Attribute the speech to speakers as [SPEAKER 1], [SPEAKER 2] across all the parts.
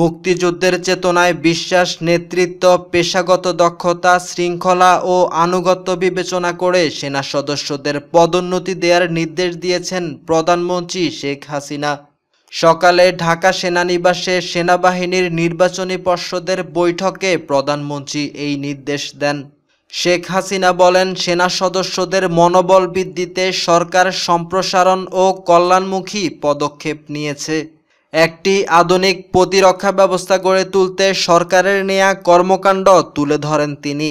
[SPEAKER 1] মুক্তিযুদ্ধের চেতনায় বিশ্বাস নেতৃত্ব পেশাগত দক্ষতা শৃঙ্খলা ও আনুগত্য বিবেচনা করে সেনা সদস্যদের পদোন্নতি দেওয়ার নির্দেশ দিয়েছেন প্রধানমন্ত্রী শেখ হাসিনা সকালে ঢাকা সেনানিবাসে সেনাবাহিনীর নির্বাচনী পর্ষদের বৈঠকে প্রধানমন্ত্রী এই নির্দেশ দেন শেখ হাসিনা বলেন সেনা সদস্যদের মনোবল বৃদ্ধিতে সরকার সম্প্রসারণ ও কল্যাণমুখী পদক্ষেপ নিয়েছে একটি আধুনিক প্রতিরক্ষা ব্যবস্থা গড়ে তুলতে সরকারের নেয়া কর্মকাণ্ড তুলে ধরেন তিনি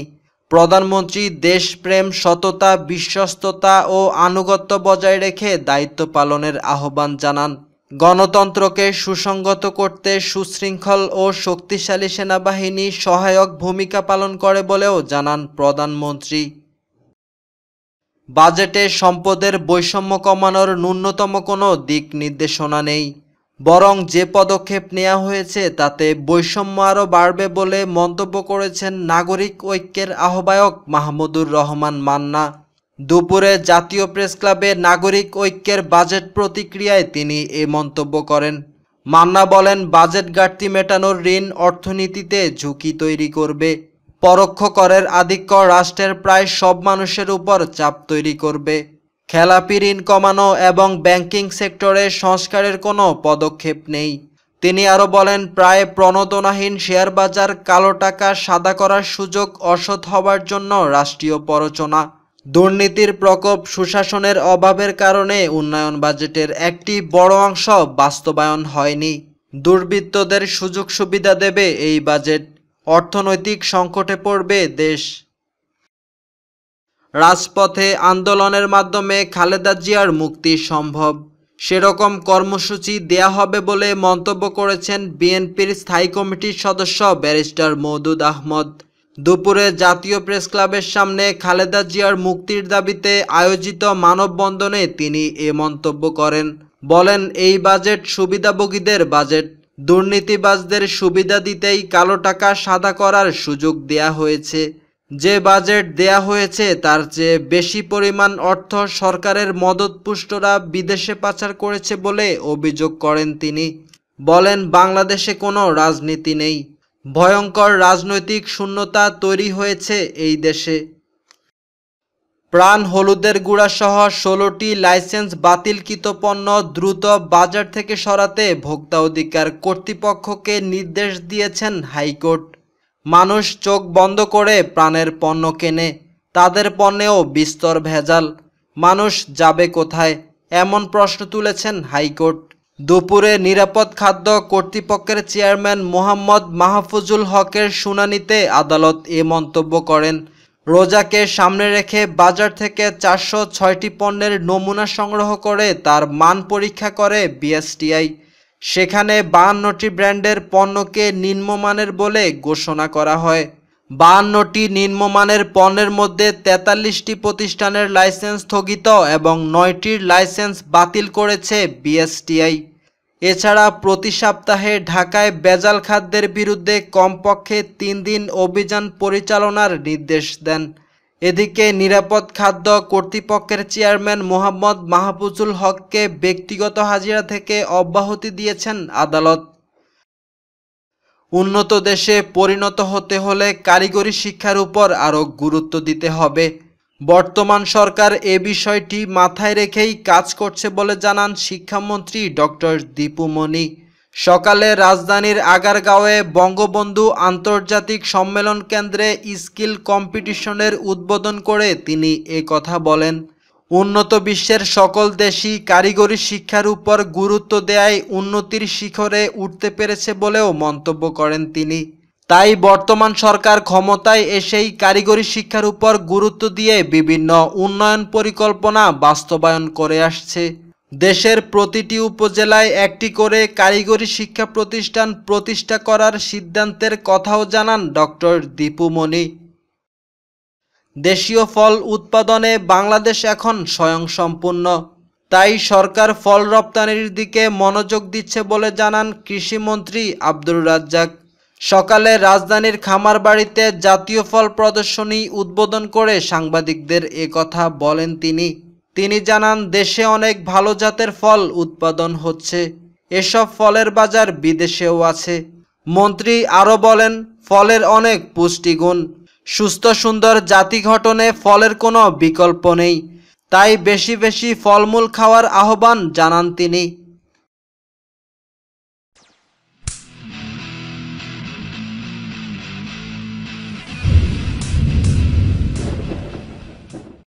[SPEAKER 1] প্রধানমন্ত্রী দেশপ্রেম সততা বিশ্বস্ততা ও আনুগত্য বজায় রেখে দায়িত্ব পালনের আহ্বান জানান গণতন্ত্রকে সুসংগত করতে সুশৃঙ্খল ও শক্তিশালী সেনাবাহিনী সহায়ক ভূমিকা পালন করে বলেও জানান প্রধানমন্ত্রী বাজেটে সম্পদের বৈষম্য কমানোর ন্যূনতম কোনো দিক নির্দেশনা নেই বরং যে পদক্ষেপ নেওয়া হয়েছে তাতে বৈষম্য আরও বাড়বে বলে মন্তব্য করেছেন নাগরিক ঐক্যের আহ্বায়ক মাহমুদুর রহমান মান্না দুপুরে জাতীয় প্রেস ক্লাবে নাগরিক ঐক্যের বাজেট প্রতিক্রিয়ায় তিনি এ মন্তব্য করেন মান্না বলেন বাজেট ঘাটতি মেটানোর ঋণ অর্থনীতিতে ঝুঁকি তৈরি করবে পরোক্ষ করের আধিক্য রাষ্ট্রের প্রায় সব মানুষের উপর চাপ তৈরি করবে খেলাপি ঋণ কমানো এবং ব্যাংকিং সেক্টরে সংস্কারের কোনো পদক্ষেপ নেই তিনি আরও বলেন প্রায় প্রণোদনাহীন শেয়ার বাজার কালো টাকা সাদা করার সুযোগ অসৎ হবার জন্য রাষ্ট্রীয় পরচনা দুর্নীতির প্রকোপ সুশাসনের অভাবের কারণে উন্নয়ন বাজেটের একটি বড় অংশ বাস্তবায়ন হয়নি দুর্বৃত্তদের সুযোগ সুবিধা দেবে এই বাজেট অর্থনৈতিক সংকটে পড়বে দেশ রাজপথে আন্দোলনের মাধ্যমে খালেদা জিয়ার মুক্তি সম্ভব সেরকম কর্মসূচি দেয়া হবে বলে মন্তব্য করেছেন বিএনপির স্থায়ী কমিটির সদস্য ব্যারিস্টার মৌদুদ আহমদ দুপুরে জাতীয় প্রেস ক্লাবের সামনে খালেদা জিয়ার মুক্তির দাবিতে আয়োজিত মানববন্ধনে তিনি এ মন্তব্য করেন বলেন এই বাজেট সুবিধাভোগীদের বাজেট দুর্নীতিবাজদের সুবিধা দিতেই কালো টাকা সাদা করার সুযোগ দেয়া হয়েছে যে বাজেট দেয়া হয়েছে তার চেয়ে বেশি পরিমাণ অর্থ সরকারের মদতপুষ্টরা বিদেশে পাচার করেছে বলে অভিযোগ করেন তিনি বলেন বাংলাদেশে কোনো রাজনীতি নেই ভয়ঙ্কর রাজনৈতিক শূন্যতা তৈরি হয়েছে এই দেশে প্রাণ হলুদের গুঁড়াসহ ষোলোটি লাইসেন্স বাতিলকৃত পণ্য দ্রুত বাজার থেকে সরাতে ভোক্তা অধিকার কর্তৃপক্ষকে নির্দেশ দিয়েছেন হাইকোর্ট মানুষ চোখ বন্ধ করে প্রাণের পণ্য কেনে তাদের পণ্যেও বিস্তর ভেজাল মানুষ যাবে কোথায় এমন প্রশ্ন তুলেছেন হাইকোর্ট দুপুরে নিরাপদ খাদ্য কর্তৃপক্ষের চেয়ারম্যান মোহাম্মদ মাহফুজুল হকের শুনানিতে আদালত এ মন্তব্য করেন রোজাকে সামনে রেখে বাজার থেকে চারশো ছয়টি পণ্যের নমুনা সংগ্রহ করে তার মান পরীক্ষা করে বিএসটিআই সেখানে বাহান্নটি ব্র্যান্ডের পণ্যকে নিম্নমানের বলে ঘোষণা করা হয় বাহান্নটি নিম্নমানের পণ্যের মধ্যে তেতাল্লিশটি প্রতিষ্ঠানের লাইসেন্স স্থগিত এবং নয়টির লাইসেন্স বাতিল করেছে বিএসটিআই এছাড়া প্রতি সপ্তাহে ঢাকায় বেজাল খাদ্যের বিরুদ্ধে কমপক্ষে তিন দিন অভিযান পরিচালনার নির্দেশ দেন এদিকে নিরাপদ খাদ্য কর্তৃপক্ষের চেয়ারম্যান মোহাম্মদ মাহফুজুল হককে ব্যক্তিগত হাজিরা থেকে অব্যাহতি দিয়েছেন আদালত উন্নত দেশে পরিণত হতে হলে কারিগরি শিক্ষার উপর আরও গুরুত্ব দিতে হবে বর্তমান সরকার এ বিষয়টি মাথায় রেখেই কাজ করছে বলে জানান শিক্ষামন্ত্রী ডক্টর দীপুমণি সকালে রাজধানীর আগারগাঁওয়ে বঙ্গবন্ধু আন্তর্জাতিক সম্মেলন কেন্দ্রে স্কিল কম্পিটিশনের উদ্বোধন করে তিনি এ কথা বলেন উন্নত বিশ্বের সকল দেশই কারিগরি শিক্ষার উপর গুরুত্ব দেয় উন্নতির শিখরে উঠতে পেরেছে বলেও মন্তব্য করেন তিনি তাই বর্তমান সরকার ক্ষমতায় এসেই কারিগরি শিক্ষার উপর গুরুত্ব দিয়ে বিভিন্ন উন্নয়ন পরিকল্পনা বাস্তবায়ন করে আসছে দেশের প্রতিটি উপজেলায় একটি করে কারিগরি শিক্ষা প্রতিষ্ঠান প্রতিষ্ঠা করার সিদ্ধান্তের কথাও জানান ডক্টর দীপুমণি দেশীয় ফল উৎপাদনে বাংলাদেশ এখন স্বয়ংসম্পূর্ণ তাই সরকার ফল রপ্তানির দিকে মনোযোগ দিচ্ছে বলে জানান কৃষিমন্ত্রী আব্দুর রাজ্জাক সকালে রাজধানীর খামার বাড়িতে জাতীয় ফল প্রদর্শনী উদ্বোধন করে সাংবাদিকদের কথা বলেন তিনি তিনি জানান দেশে অনেক ভালো জাতের ফল উৎপাদন হচ্ছে এসব ফলের বাজার বিদেশেও আছে মন্ত্রী আরও বলেন ফলের অনেক পুষ্টিগুণ সুস্থ সুন্দর জাতি গঠনে ফলের কোনো বিকল্প নেই তাই বেশি বেশি ফলমূল খাওয়ার আহ্বান জানান তিনি